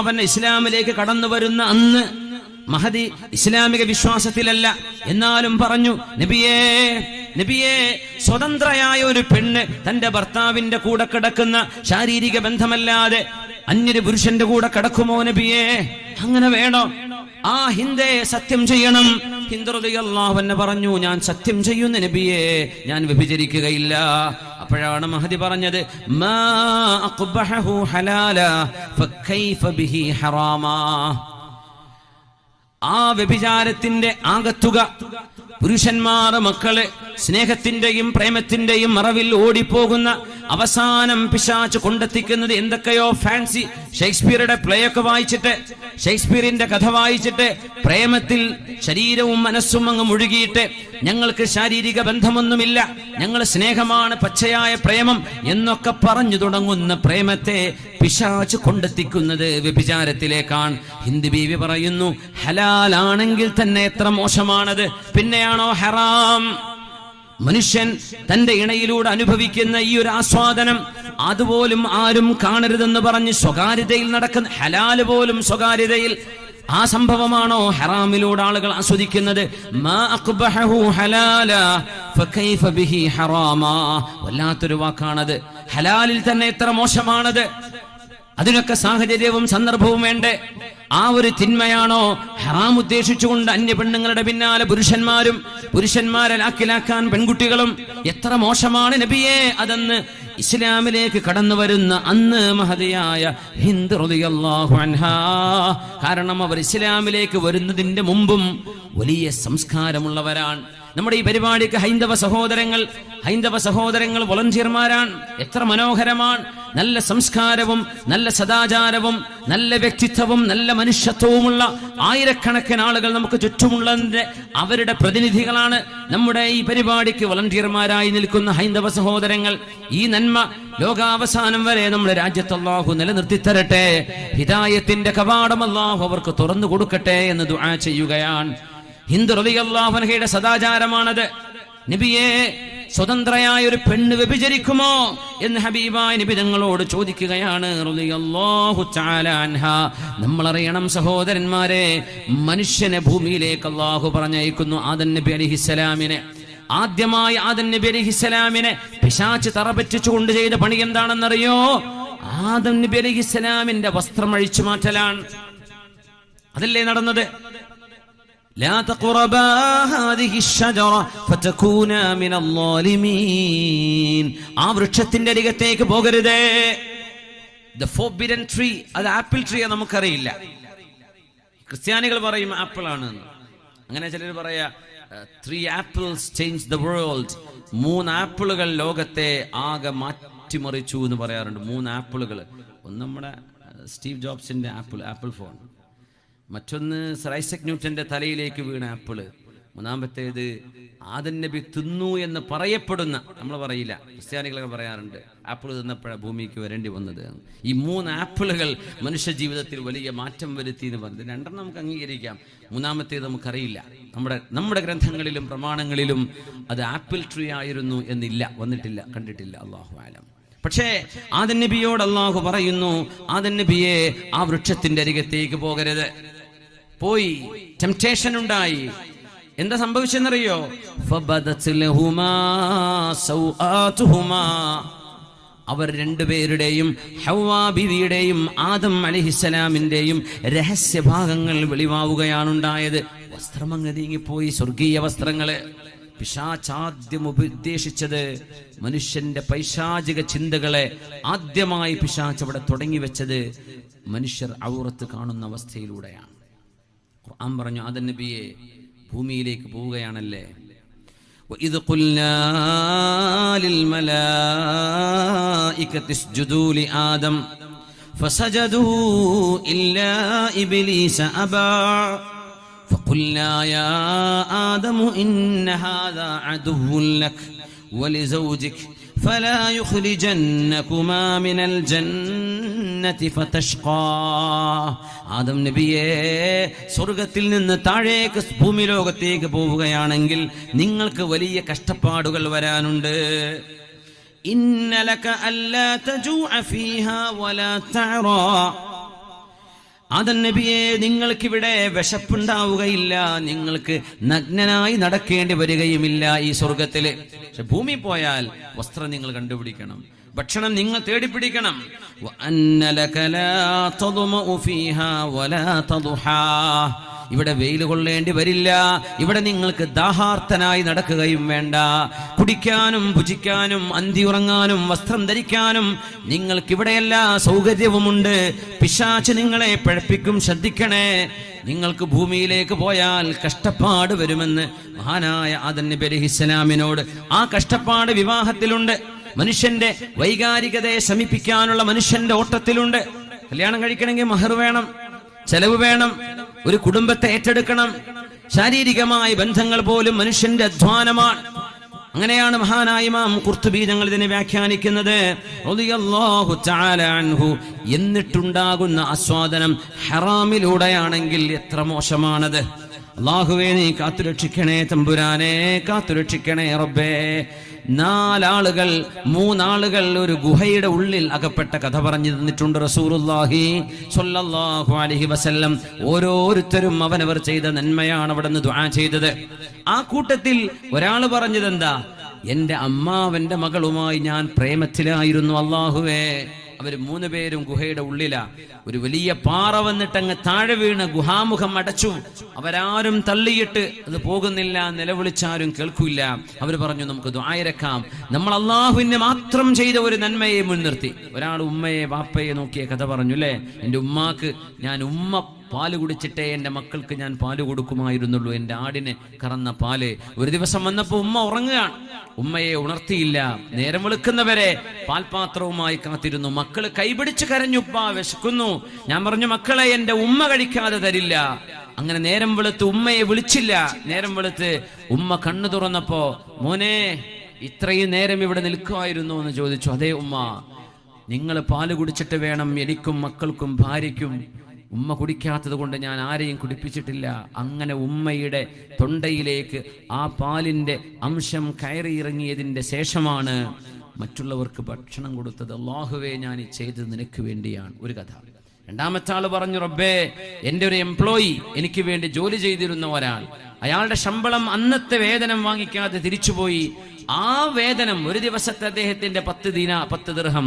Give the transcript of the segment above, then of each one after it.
അവൻ ഇസ്ലാമിലേക്ക് കടന്നു വരുന്ന അന്ന് മഹദി ഇസ്ലാമിക വിശ്വാസത്തിലല്ല എന്നാലും പറഞ്ഞു നബിയേ നബിയെ സ്വതന്ത്രയായ ഒരു പെണ്ണ് തന്റെ ഭർത്താവിന്റെ കൂടെ കിടക്കുന്ന ശാരീരിക ബന്ധമല്ലാതെ അന്യൊരു പുരുഷന്റെ കൂടെ കിടക്കുമോ നബിയേ അങ്ങനെ വേണോ ആ ഹിന്ദേ സത്യം ചെയ്യണം ഹിന്ദുറിയാഹുവെന്ന് പറഞ്ഞു ഞാൻ സത്യം ചെയ്യുന്ന നബിയെ ഞാൻ വിഭജിക്കുകയില്ല അപ്പോഴാണ് മഹതി പറഞ്ഞത് ആ വ്യഭിചാരത്തിന്റെ ആകത്തുക പുരുഷന്മാർ മക്കളെ സ്നേഹത്തിന്റെയും പ്രേമത്തിന്റെയും മറവിൽ ഓടിപ്പോകുന്ന അവസാനം പിശാച്ച് കൊണ്ടെത്തിക്കുന്നത് എന്തൊക്കെയോ ഫാൻസി ഷേക്സ്പിയറുടെ പ്ലേ ഒക്കെ വായിച്ചിട്ട് ഷേക്സ്പിയറിന്റെ കഥ വായിച്ചിട്ട് പ്രേമത്തിൽ ശരീരവും മനസ്സും അങ്ങ് മുഴുകിയിട്ട് ഞങ്ങൾക്ക് ശാരീരിക ബന്ധമൊന്നുമില്ല ഞങ്ങൾ സ്നേഹമാണ് പച്ചയായ പ്രേമം എന്നൊക്കെ പറഞ്ഞു തുടങ്ങുന്ന പ്രേമത്തെ പിശാച്ച് കൊണ്ടെത്തിക്കുന്നത് വ്യഭിചാരത്തിലേക്കാണ് ഹിന്ദി ബീവി പറയുന്നു ഹലാലാണെങ്കിൽ തന്നെ എത്ര മോശമാണത് പിന്നെയാണോ ഹറാം മനുഷ്യൻ തന്റെ ഇണയിലൂടെ അനുഭവിക്കുന്ന ഈ ഒരു ആസ്വാദനം അതുപോലും ആരും കാണരുതെന്ന് പറഞ്ഞ് സ്വകാര്യതയിൽ നടക്കുന്ന ഹലാല് പോലും സ്വകാര്യതയിൽ ആ സംഭവമാണോ ഹറാമിലൂടെ ആളുകൾ ആസ്വദിക്കുന്നത് വല്ലാത്തൊരു വാക്കാണത് ഹലാലിൽ തന്നെ എത്ര മോശമാണത് അതിനൊക്കെ സാഹചര്യവും സന്ദർഭവും വേണ്ടേ ആ ഒരു തിന്മയാണോ ഹറാം ഉദ്ദേശിച്ചുകൊണ്ട് അന്യ പെണ്ണുങ്ങളുടെ പിന്നാലെ പുരുഷന്മാരും പുരുഷന്മാരെ ലാക്കിലാക്കാൻ പെൺകുട്ടികളും എത്ര മോശമാണ് നബിയേ അതെന്ന് ഇസ്ലാമിലേക്ക് കടന്നു വരുന്ന അന്ന് മഹതിയായ ഹിന്ദു കാരണം അവർ ഇസ്ലാമിലേക്ക് വരുന്നതിന്റെ മുമ്പും വലിയ സംസ്കാരമുള്ളവരാണ് നമ്മുടെ ഈ പരിപാടിക്ക് ഹൈന്ദവ സഹോദരങ്ങൾ ഹൈന്ദവ സഹോദരങ്ങൾ വോളണ്ടിയർമാരാണ് എത്ര മനോഹരമാണ് നല്ല സംസ്കാരവും നല്ല സദാചാരവും നല്ല വ്യക്തിത്വവും നല്ല മനുഷ്യത്വവുമുള്ള ആയിരക്കണക്കിന് ആളുകൾ നമുക്ക് ചുറ്റുമുള്ളതിൻ്റെ അവരുടെ പ്രതിനിധികളാണ് നമ്മുടെ ഈ പരിപാടിക്ക് വളണ്ടിയർമാരായി നിൽക്കുന്ന ഹൈന്ദവ സഹോദരങ്ങൾ ഈ നന്മ ലോകാവസാനം വരെ നമ്മുടെ രാജ്യത്ത് അള്ളാഹു നിലനിർത്തിത്തരട്ടെ ഹിതായത്തിന്റെ കവാടം അള്ളാഹു അവർക്ക് തുറന്നു കൊടുക്കട്ടെ എന്ന് ദുആ ചെയ്യുകയാണ് ഹിന്ദു റബി അള്ളാഹുനഹയുടെ സദാചാരമാണത് നബിയെ സ്വതന്ത്രയായ ഒരു പെണ്ണ് വ്യഭിചരിക്കുമോ എന്ന് ഹബീബായ നിബിതങ്ങളോട് ചോദിക്കുകയാണ് നമ്മളറിയണം സഹോദരന്മാരെ മനുഷ്യനെ ഭൂമിയിലേക്ക് അള്ളാഹു പറഞ്ഞയക്കുന്നു ആദൻ നബി അലിഹിസ്സലാമിനെ ആദ്യമായി ആദൻ നബി അലിഹിസ്സലാമിനെ പിശാച്ച് തറപറ്റിച്ചു കൊണ്ട് ചെയ്ത പണി എന്താണെന്നറിയോ ആദം നബി അലിഹിസ്സലാമിന്റെ വസ്ത്രം അഴിച്ചു മാറ്റലാണ് അതല്ലേ നടന്നത് لا تقربا هذه الشجرة فتكونا من الظالمين ആ വൃക്ഷത്തിന്റെ അരികത്തേക്ക് പോകരുതേ ദ ഫോബിഡൻ ട്രീ അത് ആപ്പിൾ ട്രീ നമുക്കറിയില്ല ക്രിസ്ത്യാനികൾ പറയും ആപ്പിൾ ആണ് അങ്ങനെ ചിലർ പറയാ three apples change the world മൂന്ന് ആപ്പിളുകൾ ലോകത്തെ ആകെ മാറ്റിമറിച്ചു എന്ന് പറയാറുണ്ട് മൂന്ന് ആപ്പിളുകൾ ഒന്ന് നമ്മുടെ സ്റ്റീവ് ജോബ്സിന്റെ ആപ്പിൾ ആപ്പിൾ ഫോൺ മറ്റൊന്ന് സ്രൈസക് ന്യൂട്ടന്റെ തലയിലേക്ക് വീണ ആപ്പിള് മൂന്നാമത്തേത് ആദൻ നബി തിന്നു എന്ന് പറയപ്പെടുന്ന നമ്മൾ പറയില്ല ക്രിസ്ത്യാനികളൊക്കെ പറയാറുണ്ട് ആപ്പിൾ തിന്നപ്പോഴാണ് ഭൂമിക്ക് വരേണ്ടി വന്നത് ഈ മൂന്ന് ആപ്പിളുകൾ മനുഷ്യ ജീവിതത്തിൽ വലിയ മാറ്റം വരുത്തി എന്ന് പറഞ്ഞത് രണ്ടെണ്ണം നമുക്ക് അംഗീകരിക്കാം മൂന്നാമത്തേത് നമുക്കറിയില്ല നമ്മുടെ നമ്മുടെ ഗ്രന്ഥങ്ങളിലും പ്രമാണങ്ങളിലും അത് ആപ്പിൾ ട്രീ ആയിരുന്നു എന്നില്ല വന്നിട്ടില്ല കണ്ടിട്ടില്ല അള്ളാഹു ആലം പക്ഷേ ആദൻ നബിയോട് അള്ളാഹു പറയുന്നു ആദൻ നബിയെ ആ വൃക്ഷത്തിന്റെ അരികത്തേക്ക് പോകരുത് പോയി ടെംപ്ടേഷൻ ഉണ്ടായി എന്താ സംഭവിച്ചെന്നറിയോ അവർ രണ്ടുപേരുടെയും ഹവാബിവിയുടെയും ആദം അലിഹിസലാമിന്റെയും രഹസ്യഭാഗങ്ങൾ വെളിവാവുകയാണുണ്ടായത് ഉണ്ടായത് വസ്ത്രമങ്ങ് നീങ്ങിപ്പോയി സ്വർഗീയ വസ്ത്രങ്ങള് പിശാചാദ്യം ഉപദേശിച്ചത് മനുഷ്യന്റെ പൈശാചിക ചിന്തകളെ ആദ്യമായി പിശാച്ച് അവിടെ തുടങ്ങി വെച്ചത് മനുഷ്യർ ഔറത്ത് കാണുന്ന അവസ്ഥയിലൂടെയാണ് ഖുർആൻ പറഞ്ഞു ആദൻ നബിയെ ഭൂമിയിലേക്ക് പോവുകയാണല്ലേ وإذ قلنا للملائكة اسجدوا لآدم فسجدوا إلا إبليس أبى فقلنا يا آدم إن هذا عدو لك ولزوجك فلا يخرجنكما من الجنة فتشقى ആദം നബിയെ സ്വർഗത്തിൽ നിന്ന് താഴേക്ക് ഭൂമി ലോകത്തേക്ക് പോവുകയാണെങ്കിൽ നിങ്ങൾക്ക് വലിയ കഷ്ടപ്പാടുകൾ വരാനുണ്ട് ഇന്നലക അല്ലാ തജൂഅ ഫീഹാ വലാ തഅറാ അതൻ നബിയെ നിങ്ങൾക്കിവിടെ വിശപ്പുണ്ടാവുകയില്ല നിങ്ങൾക്ക് നഗ്നനായി നടക്കേണ്ടി വരികയുമില്ല ഈ സ്വർഗത്തില് പക്ഷെ ഭൂമി പോയാൽ വസ്ത്രം നിങ്ങൾ കണ്ടുപിടിക്കണം ഭക്ഷണം നിങ്ങൾ തേടിപ്പിടിക്കണം അന്നലകലാ ഇവിടെ വെയിൽ കൊള്ളേണ്ടി വരില്ല ഇവിടെ നിങ്ങൾക്ക് ദാഹാർത്ഥനായി നടക്കുകയും വേണ്ട കുടിക്കാനും ഭുജിക്കാനും അന്തി ഉറങ്ങാനും വസ്ത്രം ധരിക്കാനും നിങ്ങൾക്ക് ഇവിടെ എല്ലാ സൗകര്യവുമുണ്ട് പിശാച്ച് നിങ്ങളെ പിഴപ്പിക്കും ശ്രദ്ധിക്കണേ നിങ്ങൾക്ക് ഭൂമിയിലേക്ക് പോയാൽ കഷ്ടപ്പാട് വരുമെന്ന് മഹാനായ ആദൻ നബി ആ കഷ്ടപ്പാട് വിവാഹത്തിലുണ്ട് മനുഷ്യന്റെ വൈകാരികതയെ ശമിപ്പിക്കാനുള്ള മനുഷ്യന്റെ ഓട്ടത്തിലുണ്ട് കല്യാണം കഴിക്കണമെങ്കിൽ മഹർ വേണം ചെലവ് വേണം ഒരു കുടുംബത്തെ ഏറ്റെടുക്കണം ശാരീരികമായ ബന്ധങ്ങൾ പോലും മനുഷ്യന്റെ അധ്വാനമാണ് അങ്ങനെയാണ് മഹാനായ മാം കുർത്തുബി ഞങ്ങൾ ഇതിനെ വ്യാഖ്യാനിക്കുന്നത് എന്നിട്ടുണ്ടാകുന്ന ആസ്വാദനം ഹറാമിലൂടെയാണെങ്കിൽ എത്ര മോശമാണത് അള്ളാഹുവേ നീ കാത്തുരക്ഷിക്കണേ തമ്പുരാനെ കാത്തുരക്ഷിക്കണേ റബ്ബേ നാലാളുകൾ മൂന്നാളുകൾ ഒരു ഗുഹയുടെ ഉള്ളിൽ അകപ്പെട്ട കഥ പറഞ്ഞു തന്നിട്ടുണ്ട് റസൂറുല്ലാഹി സൊല്ലാഹു അലഹി വസല്ലം ഓരോരുത്തരും അവനവർ ചെയ്ത നന്മയാണ് അവിടെ നിന്ന് ദ്വാ ചെയ്തത് ആ കൂട്ടത്തിൽ ഒരാൾ എന്താ എന്റെ അമ്മാവന്റെ മകളുമായി ഞാൻ പ്രേമത്തിലായിരുന്നു അള്ളാഹുവേ അവർ മൂന്ന് പേരും ഗുഹയുടെ ഉള്ളിലാ ഒരു വലിയ പാറ വന്നിട്ടങ്ങ് താഴെ വീണ് ഗുഹാമുഖം അടച്ചു അവരാരും തള്ളിയിട്ട് അത് പോകുന്നില്ല നിലവിളിച്ചാരും കേൾക്കില്ല അവർ പറഞ്ഞു നമുക്ക് ദ്വായരക്കാം നമ്മൾ അള്ളാഹുവിനെ മാത്രം ചെയ്ത ഒരു നന്മയെ മുൻനിർത്തി ഒരാൾ ഉമ്മയെ വാപ്പയെ നോക്കിയ കഥ പറഞ്ഞു അല്ലേ എൻ്റെ ഉമ്മാക്ക് ഞാൻ ഉമ്മ പാല് കുടിച്ചിട്ടേ എൻ്റെ മക്കൾക്ക് ഞാൻ പാല് കൊടുക്കുമായിരുന്നുള്ളൂ എൻ്റെ ആടിന് കറന്ന പാല് ഒരു ദിവസം വന്നപ്പോൾ ഉമ്മ ഉറങ്ങുകയാണ് ഉമ്മയെ ഉണർത്തിയില്ല നേരം വെളുക്കുന്നവരെ പാൽപാത്രവുമായി കാത്തിരുന്നു മക്കൾ കൈപിടിച്ച് കരഞ്ഞുപ്പ വിശക്കുന്നു ഞാൻ പറഞ്ഞു മക്കളെ എൻ്റെ ഉമ്മ കഴിക്കാതെ തരില്ല അങ്ങനെ നേരം വെളുത്ത് ഉമ്മയെ വിളിച്ചില്ല നേരം വെളുത്ത് ഉമ്മ കണ്ണു തുറന്നപ്പോ മോനെ ഇത്രയും നേരം ഇവിടെ നിൽക്കുമായിരുന്നു എന്ന് ചോദിച്ചു അതേ ഉമ്മ നിങ്ങൾ പാല് കുടിച്ചിട്ട് വേണം എനിക്കും മക്കൾക്കും ഭാര്യയ്ക്കും ഉമ്മ കുടിക്കാത്തത് കൊണ്ട് ഞാൻ ആരെയും കുടിപ്പിച്ചിട്ടില്ല അങ്ങനെ ഉമ്മയുടെ തൊണ്ടയിലേക്ക് ആ പാലിൻ്റെ അംശം കയറിയിറങ്ങിയതിൻ്റെ ശേഷമാണ് മറ്റുള്ളവർക്ക് ഭക്ഷണം കൊടുത്തത് അള്ളാഹുവേ ഞാൻ ചെയ്തത് നിനക്ക് വേണ്ടിയാണ് ഒരു കഥ രണ്ടാമത്തെ ആള് പറഞ്ഞു റബ്ബേ എൻ്റെ ഒരു എംപ്ലോയി എനിക്ക് വേണ്ടി ജോലി ചെയ്തിരുന്ന ഒരാൾ അയാളുടെ ശമ്പളം അന്നത്തെ വേതനം വാങ്ങിക്കാതെ തിരിച്ചുപോയി ആ വേതനം ഒരു ദിവസത്തെ അദ്ദേഹത്തിന്റെ പത്ത് ദിന പത്ത് ദൃഹം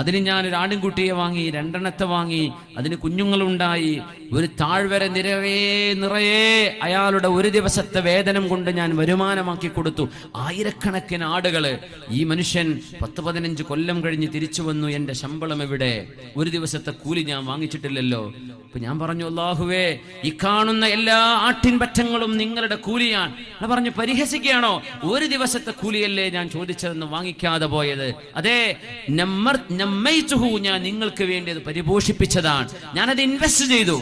അതിന് ഞാൻ ഒരു ആടുംകുട്ടിയെ വാങ്ങി രണ്ടെണ്ണത്തെ വാങ്ങി അതിന് കുഞ്ഞുങ്ങളുണ്ടായി ഒരു താഴ്വര നിറയെ നിറയെ അയാളുടെ ഒരു ദിവസത്തെ വേതനം കൊണ്ട് ഞാൻ വരുമാനമാക്കി കൊടുത്തു ആയിരക്കണക്കിന് ആടുകള് ഈ മനുഷ്യൻ പത്ത് പതിനഞ്ച് കൊല്ലം കഴിഞ്ഞ് തിരിച്ചു വന്നു എന്റെ ശമ്പളം എവിടെ ഒരു ദിവസത്തെ കൂലി ഞാൻ വാങ്ങിച്ചിട്ടില്ലല്ലോ അപ്പൊ ഞാൻ പറഞ്ഞു അള്ളാഹുവേ ഈ കാണുന്ന എല്ലാ ആട്ടിൻപറ്റങ്ങളും നിങ്ങൾ നിങ്ങളുടെ കൂലിയാണ് എന്ന് പറഞ്ഞു പരിഹസിക്കുകയാണോ ഒരു ദിവസത്തെ കൂലിയല്ലേ ഞാൻ ചോദിച്ചതെന്ന് വാങ്ങിക്കാതെ പോയത് അതെ ഞാൻ നിങ്ങൾക്ക് വേണ്ടി അത് പരിപോഷിപ്പിച്ചതാണ് ഞാനത് ഇൻവെസ്റ്റ് ചെയ്തു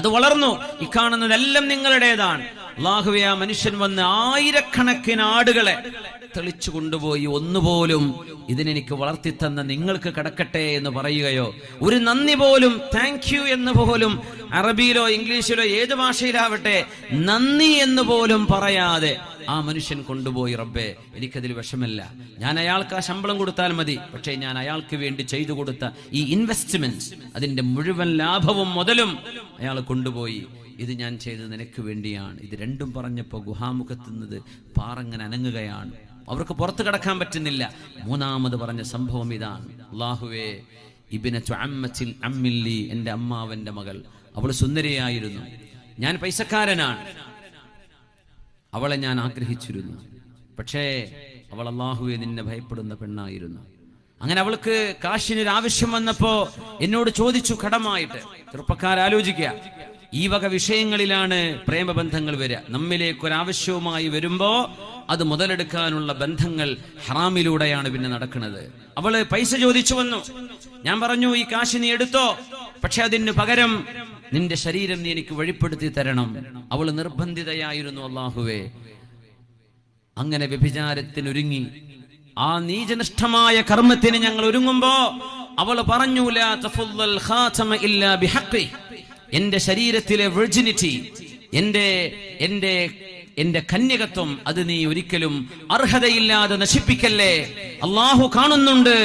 അത് വളർന്നു ഈ കാണുന്നതെല്ലാം നിങ്ങളുടേതാണ് അള്ളാഹുവെ ആ മനുഷ്യൻ വന്ന് ആയിരക്കണക്കിന് ആടുകളെ തെളിച്ചു കൊണ്ടുപോയി ഒന്നുപോലും ഇതിനെനിക്ക് വളർത്തി തന്ന നിങ്ങൾക്ക് കിടക്കട്ടെ എന്ന് പറയുകയോ ഒരു നന്ദി പോലും താങ്ക് യു എന്ന് പോലും അറബിയിലോ ഇംഗ്ലീഷിലോ ഏത് ഭാഷയിലാവട്ടെ നന്ദി എന്ന് പോലും പറയാതെ ആ മനുഷ്യൻ കൊണ്ടുപോയി റബ്ബേ എനിക്കതിൽ വിഷമില്ല ഞാൻ അയാൾക്ക് ആ ശമ്പളം കൊടുത്താൽ മതി പക്ഷേ ഞാൻ അയാൾക്ക് വേണ്ടി ചെയ്തു കൊടുത്ത ഈ ഇൻവെസ്റ്റ്മെന്റ് അതിന്റെ മുഴുവൻ ലാഭവും മുതലും അയാൾ കൊണ്ടുപോയി ഇത് ഞാൻ ചെയ്തത് നിനക്ക് വേണ്ടിയാണ് ഇത് രണ്ടും പറഞ്ഞപ്പോൾ ഗുഹാമുഖത്തുന്നത് പാറങ്ങനെ അനങ്ങുകയാണ് അവർക്ക് പുറത്തു കടക്കാൻ പറ്റുന്നില്ല മൂന്നാമത് പറഞ്ഞ സംഭവം ഇതാണ് അള്ളാഹുവേ ഇബിനെ അമ്മച്ചിൻ അമ്മില്ലി എൻ്റെ അമ്മാവന്റെ മകൾ അവൾ സുന്ദരിയായിരുന്നു ഞാൻ പൈസക്കാരനാണ് അവളെ ഞാൻ ആഗ്രഹിച്ചിരുന്നു പക്ഷേ അവൾ അള്ളാഹുവെ നിന്നെ ഭയപ്പെടുന്ന പെണ്ണായിരുന്നു അങ്ങനെ അവൾക്ക് കാശിനൊരു ആവശ്യം വന്നപ്പോ എന്നോട് ചോദിച്ചു കടമായിട്ട് ആലോചിക്കുക ഈ വക വിഷയങ്ങളിലാണ് പ്രേമബന്ധങ്ങൾ വരിക നമ്മിലേക്ക് ഒരാവശ്യവുമായി വരുമ്പോ അത് മുതലെടുക്കാനുള്ള ബന്ധങ്ങൾ ഹറാമിലൂടെയാണ് പിന്നെ നടക്കുന്നത് അവള് പൈസ ചോദിച്ചു വന്നു ഞാൻ പറഞ്ഞു ഈ കാശ് നീ എടുത്തോ പക്ഷെ അതിന് പകരം നിന്റെ ശരീരം നീ എനിക്ക് വഴിപ്പെടുത്തി തരണം അവൾ നിർബന്ധിതയായിരുന്നു അള്ളാഹുവേ അങ്ങനെ വ്യഭിചാരത്തിനൊരുങ്ങി ആ നീചനിഷ്ഠമായ കർമ്മത്തിന് ഞങ്ങൾ ഒരുങ്ങുമ്പോ അവൾ പറഞ്ഞൂല എന്റെ ശരീരത്തിലെ വെർജിനിറ്റി എന്റെ എന്റെ എന്റെ കന്യകത്വം അത് നീ ഒരിക്കലും അർഹതയില്ലാതെ നശിപ്പിക്കല്ലേ അള്ളാഹു കാണുന്നുണ്ട്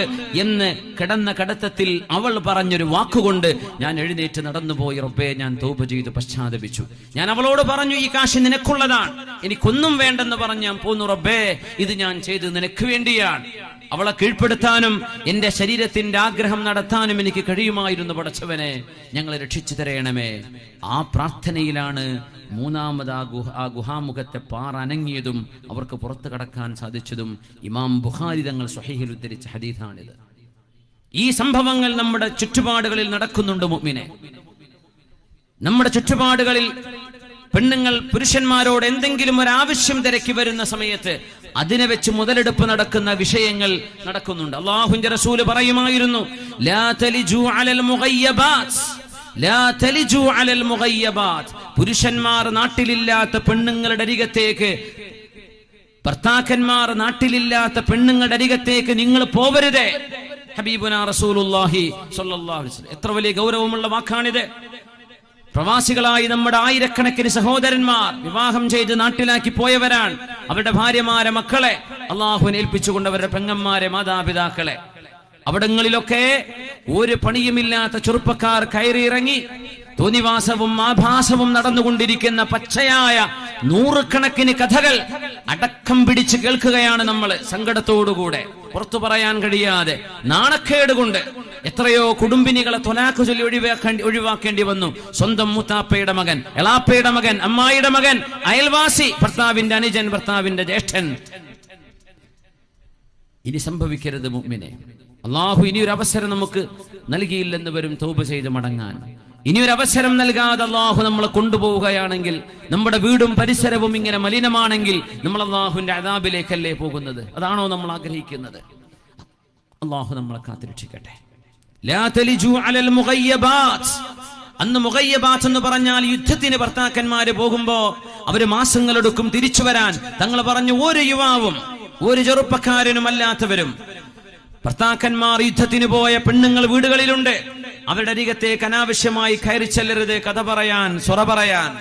എന്ന് കിടന്ന കടത്തത്തിൽ അവൾ പറഞ്ഞൊരു വാക്കുകൊണ്ട് ഞാൻ എഴുന്നേറ്റ് നടന്നുപോയി റബ്ബേ ഞാൻ തോപ് ചെയ്ത് പശ്ചാത്തപിച്ചു ഞാൻ അവളോട് പറഞ്ഞു ഈ കാശ് നിനക്കുള്ളതാണ് എനിക്കൊന്നും വേണ്ടെന്ന് പറഞ്ഞു ഞാൻ പോന്നു റബ്ബേ ഇത് ഞാൻ ചെയ്ത് നിനക്ക് വേണ്ടിയാണ് അവളെ കീഴ്പ്പെടുത്താനും എന്റെ ശരീരത്തിന്റെ ആഗ്രഹം നടത്താനും എനിക്ക് കഴിയുമായിരുന്നു പടച്ചവനെ ഞങ്ങളെ രക്ഷിച്ചു തരയണമേ ആ പ്രാർത്ഥനയിലാണ് മൂന്നാമത് ആ ഗുഹ ആ ഗുഹാമുഖത്തെ പാറനങ്ങിയതും അവർക്ക് പുറത്തു കടക്കാൻ സാധിച്ചതും ഇമാം ബുഹാരി തങ്ങൾ സ്വഹീഹിൽ ഉദ്ധരിച്ച ഹദീഥാണിത് ഈ സംഭവങ്ങൾ നമ്മുടെ ചുറ്റുപാടുകളിൽ നടക്കുന്നുണ്ട് മുഗ്മിനെ നമ്മുടെ ചുറ്റുപാടുകളിൽ പെണ്ണുങ്ങൾ പുരുഷന്മാരോട് എന്തെങ്കിലും ഒരു ആവശ്യം തിരക്കി വരുന്ന സമയത്ത് അതിനെ വെച്ച് മുതലെടുപ്പ് നടക്കുന്ന വിഷയങ്ങൾ നടക്കുന്നുണ്ട് അള്ളാഹുന്റെ റസൂല് പറയുമായിരുന്നു പുരുഷന്മാർ നാട്ടിലില്ലാത്ത പെണ്ണുങ്ങളുടെ അരികത്തേക്ക് ഭർത്താക്കന്മാർ നാട്ടിലില്ലാത്ത പെണ്ണുങ്ങളുടെ അരികത്തേക്ക് നിങ്ങൾ പോവരുത് ഹബീബുന റസൂലുല്ലാഹി എത്ര വലിയ ഗൗരവമുള്ള വാക്കാണിത് പ്രവാസികളായി നമ്മുടെ ആയിരക്കണക്കിന് സഹോദരന്മാർ വിവാഹം ചെയ്ത് നാട്ടിലാക്കി പോയവരാണ് അവരുടെ ഭാര്യമാരെ മക്കളെ അള്ളാഹുവിനെ ഏൽപ്പിച്ചുകൊണ്ട് അവരുടെ പെങ്ങന്മാരെ മാതാപിതാക്കളെ അവിടങ്ങളിലൊക്കെ ഒരു പണിയുമില്ലാത്ത ചെറുപ്പക്കാർ കയറിയിറങ്ങി തോന്നിവാസവും ആഭാസവും നടന്നുകൊണ്ടിരിക്കുന്ന പച്ചയായ നൂറുകണക്കിന് കഥകൾ അടക്കം പിടിച്ച് കേൾക്കുകയാണ് നമ്മൾ സങ്കടത്തോടുകൂടെ പുറത്തു പറയാൻ കഴിയാതെ നാണക്കേട് കൊണ്ട് എത്രയോ കുടുംബിനികളെ തൊലാഖ് ചൊല്ലി ഒഴിവാക്കേണ്ടി ഒഴിവാക്കേണ്ടി വന്നു സ്വന്തം മുത്താപ്പയുടെ മകൻ എളാപ്പയുടെ മകൻ അമ്മായിയുടെ മകൻ അയൽവാസി ഭർത്താവിന്റെ അനുജൻ ഭർത്താവിന്റെ ജ്യേഷ്ഠൻ ഇനി സംഭവിക്കരുത് മുമ്മിനെ അള്ളാഹു ഒരു അവസരം നമുക്ക് നൽകിയില്ലെന്ന് വരും തൗബ ചെയ്ത് മടങ്ങാൻ ഇനി ഒരു അവസരം നൽകാതെ അള്ളാഹു നമ്മളെ കൊണ്ടുപോവുകയാണെങ്കിൽ നമ്മുടെ വീടും പരിസരവും ഇങ്ങനെ മലിനമാണെങ്കിൽ നമ്മൾ അള്ളാഹുവിന്റെ അതാബിലേക്കല്ലേ പോകുന്നത് അതാണോ നമ്മൾ ആഗ്രഹിക്കുന്നത് അള്ളാഹു നമ്മളെ കാത്തിരക്ഷിക്കട്ടെ അന്ന് മുഖയ്യബാത്ത് എന്ന് പറഞ്ഞാൽ യുദ്ധത്തിന് ഭർത്താക്കന്മാര് പോകുമ്പോ അവര് മാസങ്ങളെടുക്കും തിരിച്ചു വരാൻ തങ്ങൾ പറഞ്ഞു ഒരു യുവാവും ഒരു ചെറുപ്പക്കാരനും അല്ലാത്തവരും ഭർത്താക്കന്മാർ യുദ്ധത്തിന് പോയ പെണ്ണുങ്ങൾ വീടുകളിലുണ്ട് അവരുടെ അരികത്തേക്ക് അനാവശ്യമായി കയറി ചെല്ലരുത് കഥ പറയാൻ സ്വറ പറയാൻ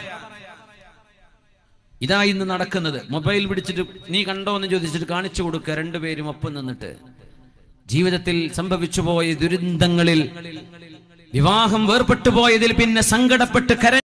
ഇതാ ഇന്ന് നടക്കുന്നത് മൊബൈൽ പിടിച്ചിട്ട് നീ കണ്ടോ എന്ന് ചോദിച്ചിട്ട് കാണിച്ചു കൊടുക്ക രണ്ടുപേരും ഒപ്പം നിന്നിട്ട് ജീവിതത്തിൽ സംഭവിച്ചുപോയ ദുരന്തങ്ങളിൽ വിവാഹം വേർപെട്ടുപോയതിൽ പിന്നെ സങ്കടപ്പെട്ട് കര